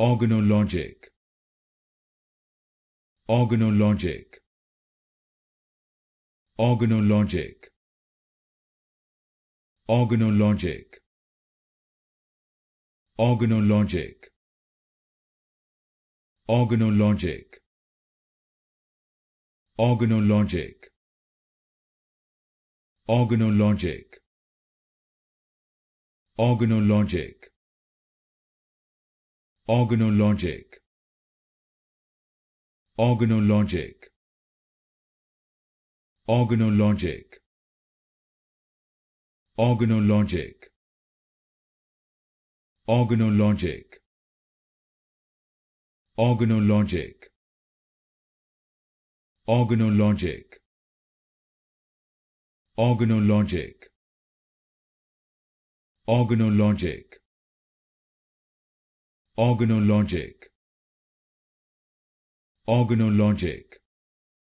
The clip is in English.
Organologic Organologic Organologic Organologic Organologic Organologic Organologic Organologic Organologic organologic organologic organologic organologic organologic organologic organologic organologic organologic Organologic Organologic